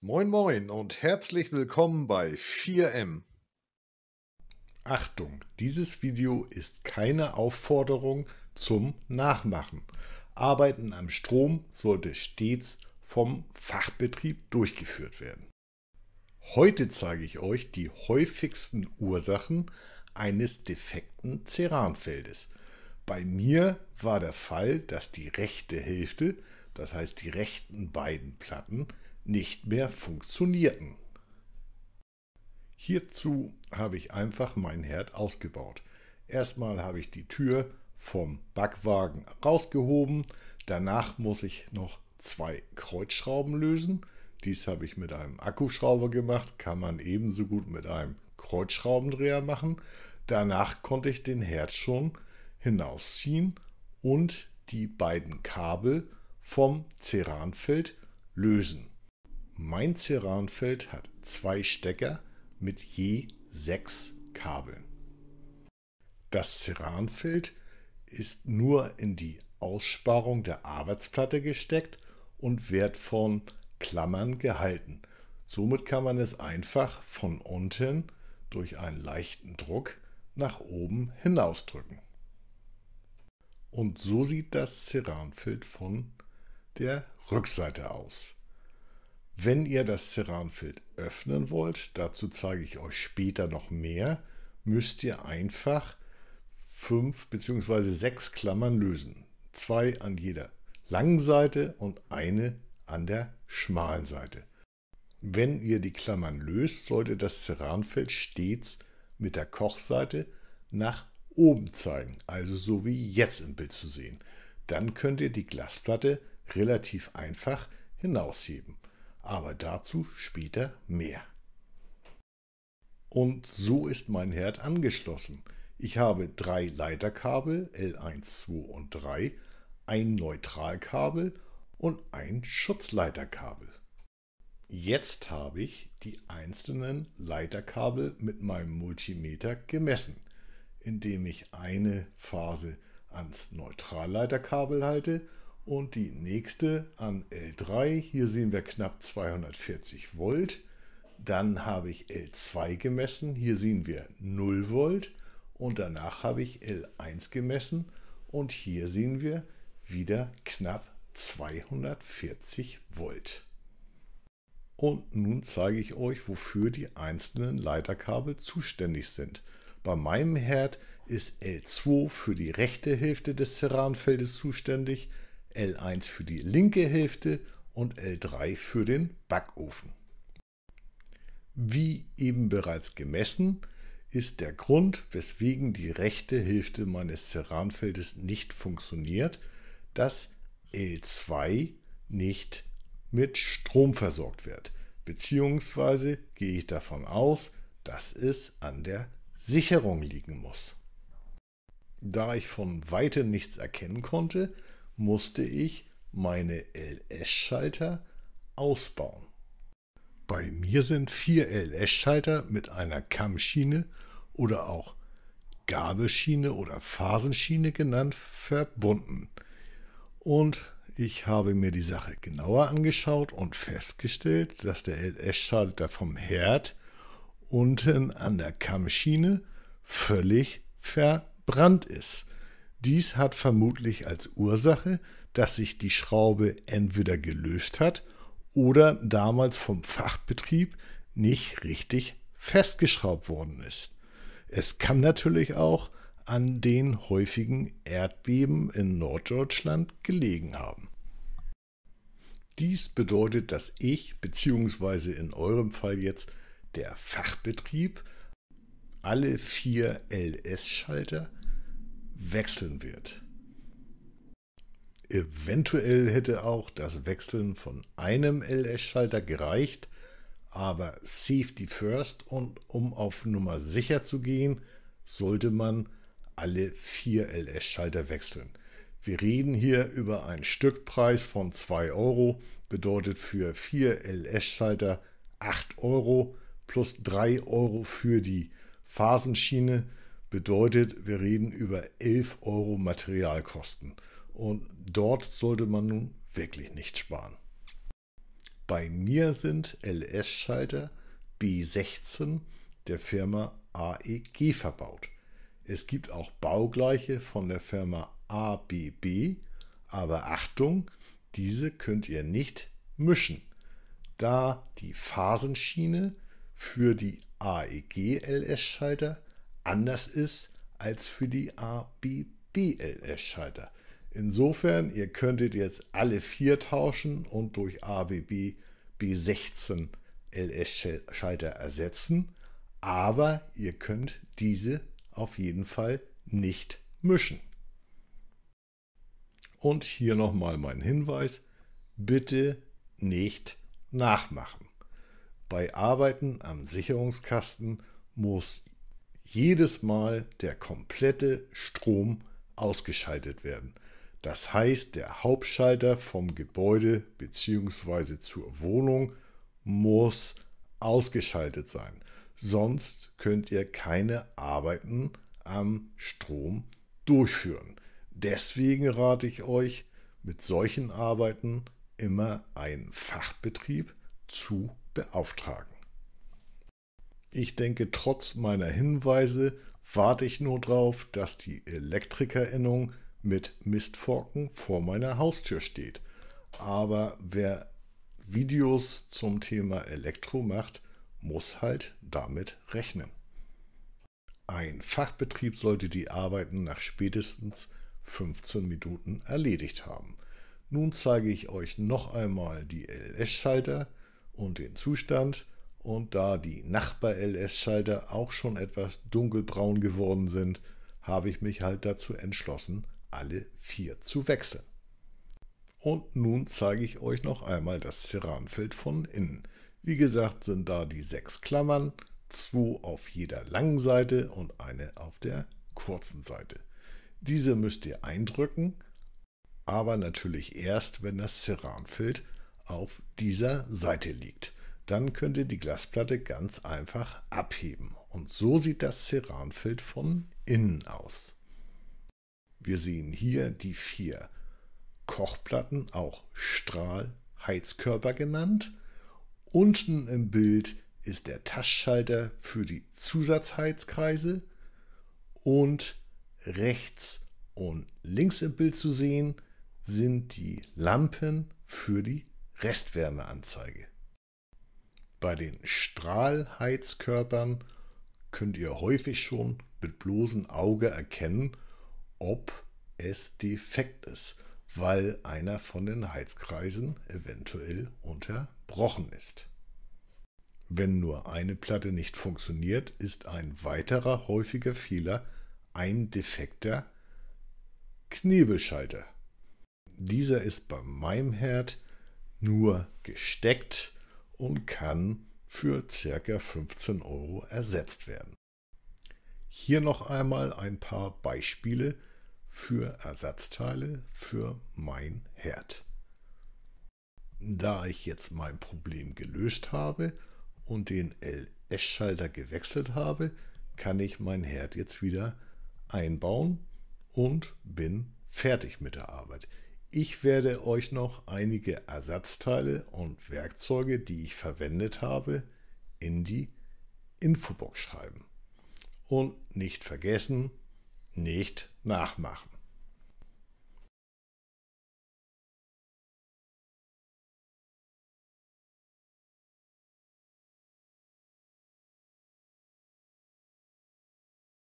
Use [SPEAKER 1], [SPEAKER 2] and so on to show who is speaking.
[SPEAKER 1] Moin Moin und herzlich willkommen bei 4M. Achtung, dieses Video ist keine Aufforderung zum Nachmachen. Arbeiten am Strom sollte stets vom Fachbetrieb durchgeführt werden. Heute zeige ich euch die häufigsten Ursachen eines defekten Ceranfeldes. Bei mir war der Fall, dass die rechte Hälfte, das heißt die rechten beiden Platten, nicht mehr funktionierten. Hierzu habe ich einfach meinen Herd ausgebaut. Erstmal habe ich die Tür vom Backwagen rausgehoben, danach muss ich noch zwei Kreuzschrauben lösen. Dies habe ich mit einem Akkuschrauber gemacht, kann man ebenso gut mit einem Kreuzschraubendreher machen. Danach konnte ich den Herd schon hinausziehen und die beiden Kabel vom Ceranfeld lösen. Mein Ceranfeld hat zwei Stecker mit je sechs Kabeln. Das Ceranfeld ist nur in die Aussparung der Arbeitsplatte gesteckt und wird von Klammern gehalten. Somit kann man es einfach von unten durch einen leichten Druck nach oben hinausdrücken. Und so sieht das Ceranfeld von der Rückseite aus. Wenn ihr das Ceranfeld öffnen wollt, dazu zeige ich euch später noch mehr, müsst ihr einfach fünf bzw. sechs Klammern lösen. Zwei an jeder langen Seite und eine an der schmalen Seite. Wenn ihr die Klammern löst, sollte das Ceranfeld stets mit der Kochseite nach oben zeigen, also so wie jetzt im Bild zu sehen. Dann könnt ihr die Glasplatte relativ einfach hinausheben. Aber dazu später mehr. Und so ist mein Herd angeschlossen. Ich habe drei Leiterkabel L1, 2 und 3, ein Neutralkabel und ein Schutzleiterkabel. Jetzt habe ich die einzelnen Leiterkabel mit meinem Multimeter gemessen, indem ich eine Phase ans Neutralleiterkabel halte und die nächste an L3. Hier sehen wir knapp 240 Volt. Dann habe ich L2 gemessen. Hier sehen wir 0 Volt. Und danach habe ich L1 gemessen. Und hier sehen wir wieder knapp 240 Volt. Und nun zeige ich euch, wofür die einzelnen Leiterkabel zuständig sind. Bei meinem Herd ist L2 für die rechte Hälfte des Serranfeldes zuständig, L1 für die linke Hälfte und L3 für den Backofen. Wie eben bereits gemessen, ist der Grund, weswegen die rechte Hälfte meines Serranfeldes nicht funktioniert, dass L2 nicht mit Strom versorgt wird. Beziehungsweise gehe ich davon aus, dass es an der Sicherung liegen muss. Da ich von weitem nichts erkennen konnte, musste ich meine LS-Schalter ausbauen. Bei mir sind vier LS-Schalter mit einer Kammschiene oder auch Gabelschiene oder Phasenschiene genannt verbunden. Und ich habe mir die Sache genauer angeschaut und festgestellt, dass der LS-Schalter vom Herd unten an der Kammschiene völlig verbrannt ist. Dies hat vermutlich als Ursache, dass sich die Schraube entweder gelöst hat oder damals vom Fachbetrieb nicht richtig festgeschraubt worden ist. Es kann natürlich auch an den häufigen Erdbeben in Norddeutschland gelegen haben. Dies bedeutet, dass ich bzw. in eurem Fall jetzt der Fachbetrieb alle vier LS-Schalter wechseln wird. Eventuell hätte auch das Wechseln von einem LS-Schalter gereicht, aber Safety First und um auf Nummer sicher zu gehen, sollte man alle vier LS-Schalter wechseln. Wir reden hier über einen Stückpreis von 2 Euro, bedeutet für 4 LS-Schalter 8 Euro plus 3 Euro für die Phasenschiene, bedeutet wir reden über 11 Euro Materialkosten. Und dort sollte man nun wirklich nicht sparen. Bei mir sind LS-Schalter B16 der Firma AEG verbaut. Es gibt auch baugleiche von der Firma ABB, aber Achtung, diese könnt ihr nicht mischen, da die Phasenschiene für die AEG-LS-Schalter anders ist als für die ABB-LS-Schalter. Insofern, ihr könntet jetzt alle vier tauschen und durch ABB B16 LS-Schalter ersetzen, aber ihr könnt diese auf jeden Fall nicht mischen. Und hier nochmal mein Hinweis, bitte nicht nachmachen. Bei Arbeiten am Sicherungskasten muss jedes Mal der komplette Strom ausgeschaltet werden. Das heißt, der Hauptschalter vom Gebäude bzw. zur Wohnung muss ausgeschaltet sein sonst könnt ihr keine Arbeiten am Strom durchführen. Deswegen rate ich euch, mit solchen Arbeiten immer einen Fachbetrieb zu beauftragen. Ich denke, trotz meiner Hinweise warte ich nur darauf, dass die Elektrikerinnung mit Mistforken vor meiner Haustür steht. Aber wer Videos zum Thema Elektro macht, muss halt damit rechnen. Ein Fachbetrieb sollte die Arbeiten nach spätestens 15 Minuten erledigt haben. Nun zeige ich euch noch einmal die LS-Schalter und den Zustand und da die Nachbar-LS-Schalter auch schon etwas dunkelbraun geworden sind, habe ich mich halt dazu entschlossen, alle vier zu wechseln. Und nun zeige ich euch noch einmal das Ceranfeld von innen. Wie gesagt sind da die sechs Klammern, zwei auf jeder langen Seite und eine auf der kurzen Seite. Diese müsst ihr eindrücken, aber natürlich erst, wenn das Ceranfeld auf dieser Seite liegt. Dann könnt ihr die Glasplatte ganz einfach abheben. Und so sieht das Ceranfeld von innen aus. Wir sehen hier die vier Kochplatten, auch Strahlheizkörper genannt. Unten im Bild ist der Taschenschalter für die Zusatzheizkreise und rechts und links im Bild zu sehen sind die Lampen für die Restwärmeanzeige. Bei den Strahlheizkörpern könnt ihr häufig schon mit bloßem Auge erkennen, ob es defekt ist weil einer von den Heizkreisen eventuell unterbrochen ist. Wenn nur eine Platte nicht funktioniert, ist ein weiterer häufiger Fehler ein defekter Knebelschalter. Dieser ist bei meinem Herd nur gesteckt und kann für ca. 15 Euro ersetzt werden. Hier noch einmal ein paar Beispiele für Ersatzteile für mein Herd. Da ich jetzt mein Problem gelöst habe und den LS-Schalter gewechselt habe, kann ich mein Herd jetzt wieder einbauen und bin fertig mit der Arbeit. Ich werde euch noch einige Ersatzteile und Werkzeuge, die ich verwendet habe, in die Infobox schreiben. Und nicht vergessen, nicht nachmachen.